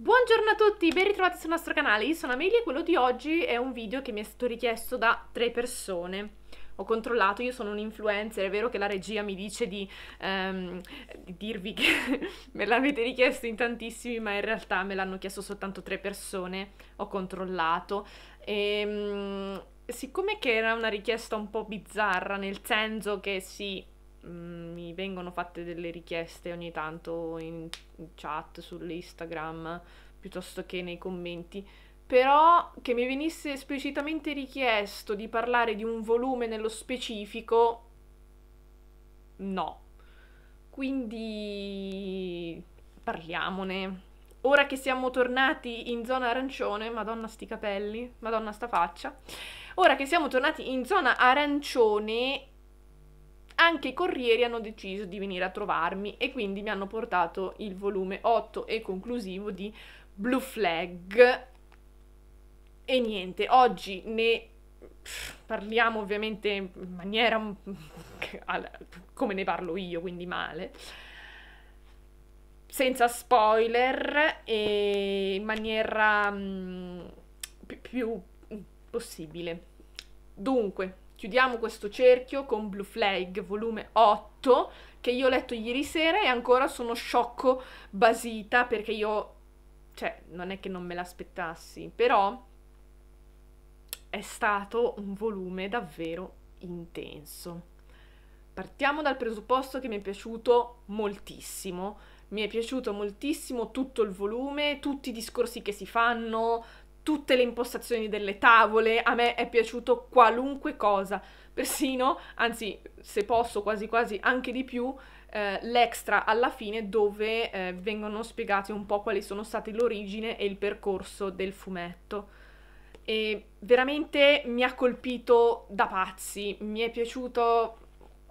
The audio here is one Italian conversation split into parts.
Buongiorno a tutti, ben ritrovati sul nostro canale, io sono Amelia e quello di oggi è un video che mi è stato richiesto da tre persone. Ho controllato, io sono un influencer, è vero che la regia mi dice di, um, di dirvi che me l'avete richiesto in tantissimi, ma in realtà me l'hanno chiesto soltanto tre persone, ho controllato. E, um, siccome che era una richiesta un po' bizzarra, nel senso che si... Sì, Mm, mi vengono fatte delle richieste ogni tanto in chat, sull'Instagram, piuttosto che nei commenti, però che mi venisse esplicitamente richiesto di parlare di un volume nello specifico, no. Quindi parliamone. Ora che siamo tornati in zona arancione, madonna sti capelli, madonna sta faccia. Ora che siamo tornati in zona arancione, anche i corrieri hanno deciso di venire a trovarmi e quindi mi hanno portato il volume 8 e conclusivo di Blue Flag. E niente, oggi ne parliamo ovviamente in maniera come ne parlo io, quindi male senza spoiler e in maniera mh, mm, più, più possibile. Dunque, Chiudiamo questo cerchio con Blue Flag, volume 8, che io ho letto ieri sera e ancora sono sciocco basita perché io, cioè, non è che non me l'aspettassi, però è stato un volume davvero intenso. Partiamo dal presupposto che mi è piaciuto moltissimo. Mi è piaciuto moltissimo tutto il volume, tutti i discorsi che si fanno, tutte le impostazioni delle tavole, a me è piaciuto qualunque cosa, persino, anzi se posso quasi quasi anche di più, eh, l'extra alla fine dove eh, vengono spiegati un po' quali sono state l'origine e il percorso del fumetto. E veramente mi ha colpito da pazzi, mi è piaciuto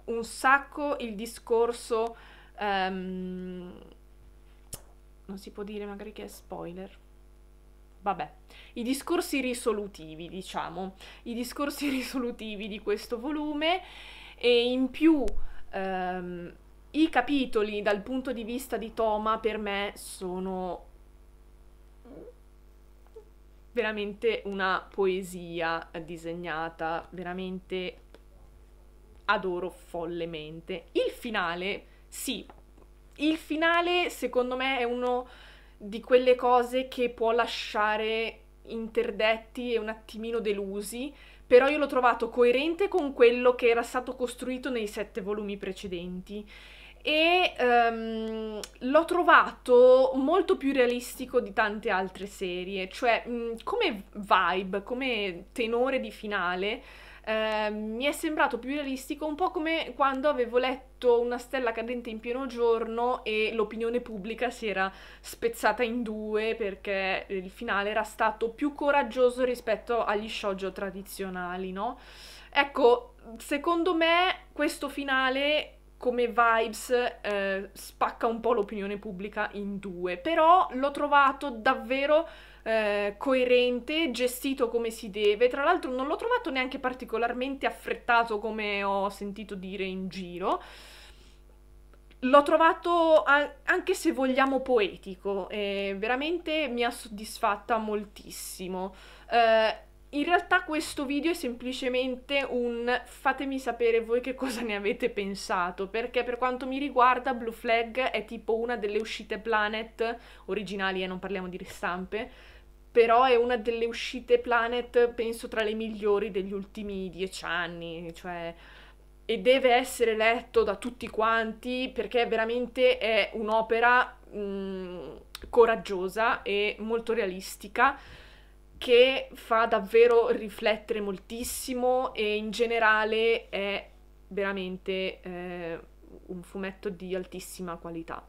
un sacco il discorso... Um, non si può dire magari che è spoiler vabbè, i discorsi risolutivi, diciamo, i discorsi risolutivi di questo volume e in più ehm, i capitoli dal punto di vista di Toma per me sono veramente una poesia disegnata, veramente adoro follemente. Il finale, sì, il finale secondo me è uno di quelle cose che può lasciare interdetti e un attimino delusi, però io l'ho trovato coerente con quello che era stato costruito nei sette volumi precedenti e um, l'ho trovato molto più realistico di tante altre serie, cioè mh, come vibe, come tenore di finale eh, mi è sembrato più realistico, un po' come quando avevo letto Una stella cadente in pieno giorno e l'opinione pubblica si era spezzata in due perché il finale era stato più coraggioso rispetto agli shoujo tradizionali, no? Ecco, secondo me questo finale come vibes eh, spacca un po' l'opinione pubblica in due, però l'ho trovato davvero eh, coerente, gestito come si deve, tra l'altro non l'ho trovato neanche particolarmente affrettato come ho sentito dire in giro. L'ho trovato anche se vogliamo poetico, eh, veramente mi ha soddisfatta moltissimo. Eh, in realtà questo video è semplicemente un fatemi sapere voi che cosa ne avete pensato, perché per quanto mi riguarda Blue Flag è tipo una delle uscite Planet originali e eh, non parliamo di ristampe, però è una delle uscite Planet penso tra le migliori degli ultimi dieci anni, cioè e deve essere letto da tutti quanti perché veramente è un'opera coraggiosa e molto realistica che fa davvero riflettere moltissimo e in generale è veramente eh, un fumetto di altissima qualità.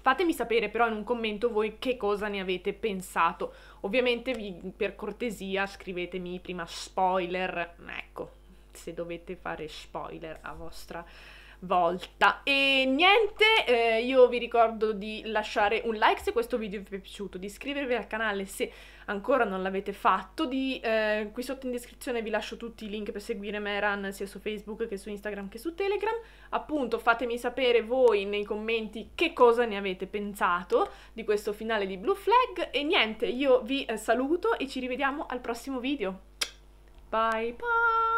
Fatemi sapere però in un commento voi che cosa ne avete pensato. Ovviamente vi, per cortesia scrivetemi prima spoiler, ecco, se dovete fare spoiler a vostra volta. E niente, eh, io vi ricordo di lasciare un like se questo video vi è piaciuto, di iscrivervi al canale se ancora non l'avete fatto, di, eh, qui sotto in descrizione vi lascio tutti i link per seguire Meran sia su Facebook che su Instagram che su Telegram. Appunto, fatemi sapere voi nei commenti che cosa ne avete pensato di questo finale di Blue Flag e niente, io vi eh, saluto e ci rivediamo al prossimo video. Bye bye!